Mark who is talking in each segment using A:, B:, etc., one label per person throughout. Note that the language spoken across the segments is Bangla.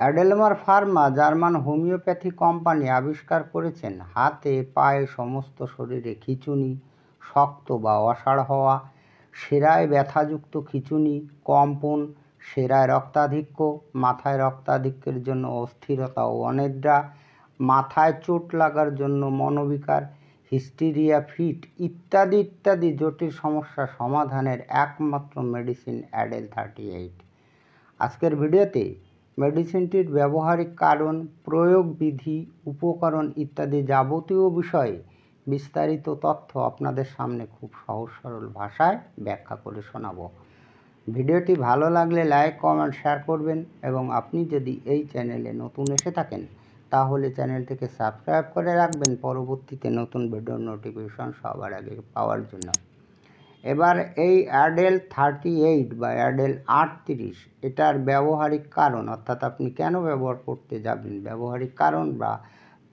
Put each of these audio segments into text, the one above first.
A: অ্যাডেলমার ফার্মা জার্মান হোমিওপ্যাথি কোম্পানি আবিষ্কার করেছেন হাতে পায়ে সমস্ত শরীরে খিচুনি শক্ত বা অসাড় হওয়া সেরায় ব্যথাযুক্ত খিচুনি কম্পন সেরায় রক্তাধিক্য মাথায় রক্তাধিক্যের জন্য অস্থিরতা ও অনিদ্রা মাথায় চোট লাগার জন্য মনোবিকার হিস্টিরিয়া ফিট ইত্যাদি ইত্যাদি জটিল সমস্যা সমাধানের একমাত্র মেডিসিন অ্যাডেল থার্টি এইট আজকের ভিডিওতে মেডিসিনটির ব্যবহারিক কারণ প্রয়োগ বিধি উপকরণ ইত্যাদি যাবতীয় বিষয়ে বিস্তারিত তথ্য আপনাদের সামনে খুব সহজ সরল ভাষায় ব্যাখ্যা করে শোনাব ভিডিওটি ভালো লাগলে লাইক কমেন্ট শেয়ার করবেন এবং আপনি যদি এই চ্যানেলে নতুন এসে থাকেন তাহলে চ্যানেলটিকে সাবস্ক্রাইব করে রাখবেন পরবর্তীতে নতুন ভিডিওর নোটিফিকেশন সবার আগে পাওয়ার জন্য এবার এই অ্যাডেল থার্টি এইট বা অ্যাডেল আটত্রিশ এটার ব্যবহারিক কারণ অর্থাৎ আপনি কেন ব্যবহার করতে যাবেন ব্যবহারিক কারণ বা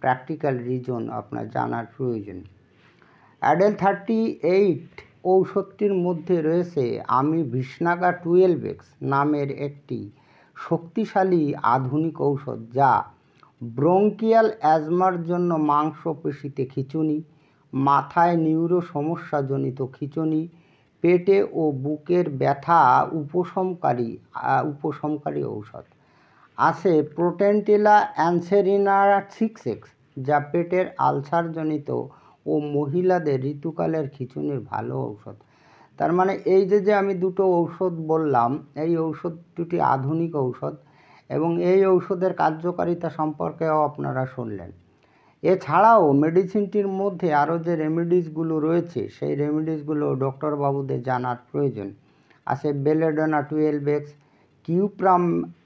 A: প্র্যাকটিক্যাল রিজন আপনার জানার প্রয়োজন অ্যাডেল থার্টি এইট ঔষধটির মধ্যে রয়েছে আমি টুয়েলভ টুয়েলভেক্স নামের একটি শক্তিশালী আধুনিক ঔষধ যা ব্রঙ্কিয়াল অ্যাজমার জন্য মাংসপেশিতে খিচুনি মাথায় নিউরো সমস্যাজনিত খিচুনি পেটে ও বুকের ব্যথা উপশমকারী উপশমকারী ঔষধ আছে প্রোটেন্টিলা অ্যানসেরিনা সিক্স এক্স যা পেটের আলসারজনিত ও মহিলাদের ঋতুকালের খিচুনির ভালো ঔষধ তার মানে এই যে যে আমি দুটো ঔষধ বললাম এই ঔষধ দুটি আধুনিক ঔষধ এবং এই ঔষধের কার্যকারিতা সম্পর্কেও আপনারা শুনলেন এছাড়াও মেডিসিনটির মধ্যে আরও যে রেমেডিসগুলো রয়েছে সেই রেমেডিসগুলো ডক্টরবাবুদের জানার প্রয়োজন আছে belladonna twelve X cuprum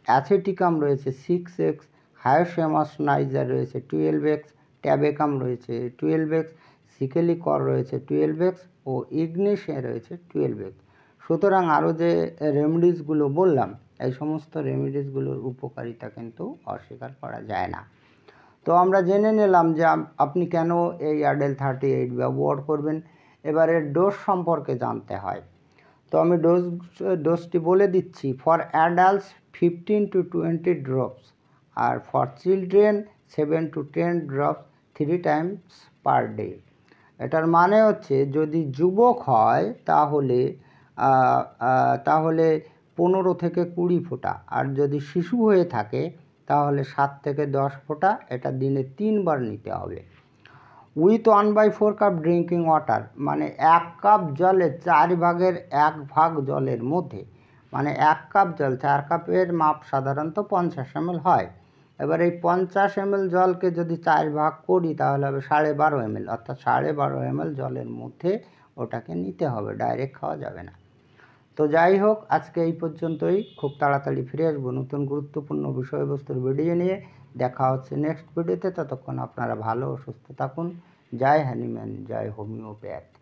A: aceticum রয়েছে সিক্স এক্স হায়োসেমাসনাইজার রয়েছে টুয়েলভ এক্স ট্যাবেকাম রয়েছে টুয়েলভ এক্স সিকেলিকর রয়েছে টুয়েলভ এক্স ও ইগনেশে রয়েছে টুয়েলভ এক্স সুতরাং আরও যে রেমেডিসগুলো বললাম এই সমস্ত রেমেডিসগুলোর উপকারিতা কিন্তু অস্বীকার করা যায় না তো আমরা জেনে নিলাম যে আপনি কেন এই অ্যাডেল থার্টি এইট ব্যবহার করবেন এবারে ডোজ সম্পর্কে জানতে হয় তো আমি ডোজ ডোজটি বলে দিচ্ছি for adults fifteen to twenty drops আর for children seven to ten drops three times per day এটার মানে হচ্ছে যদি যুবক হয় তাহলে তাহলে পনেরো থেকে কুড়ি ফোঁটা আর যদি শিশু হয়ে থাকে তাহলে সাত থেকে দশ ফোঁটা এটা দিনে তিনবার নিতে হবে with one by four cup drinking water মানে এক কাপ জলে চার ভাগের এক ভাগ জলের মধ্যে মানে এক কাপ জল চার কাপের মাপ সাধারণত পঞ্চাশ এম হয় এবার এই পঞ্চাশ এম জলকে যদি চার ভাগ করি তাহলে হবে সাড়ে বারো এম অর্থাৎ সাড়ে বারো এম জলের মধ্যে ওটাকে নিতে হবে ডাইরেক্ট খাওয়া যাবে না তো যাই হোক আজকে এই পর্যন্তই খুব তাড়াতাড়ি ফিরে আসবো নতুন গুরুত্বপূর্ণ বিষয়বস্তুর ভিডিও নিয়ে দেখা হচ্ছে নেক্সট ভিডিওতে ততক্ষণ আপনারা ভালো ও সুস্থ থাকুন জয় হ্যানিম্যান জয় হোমিওপ্যাথ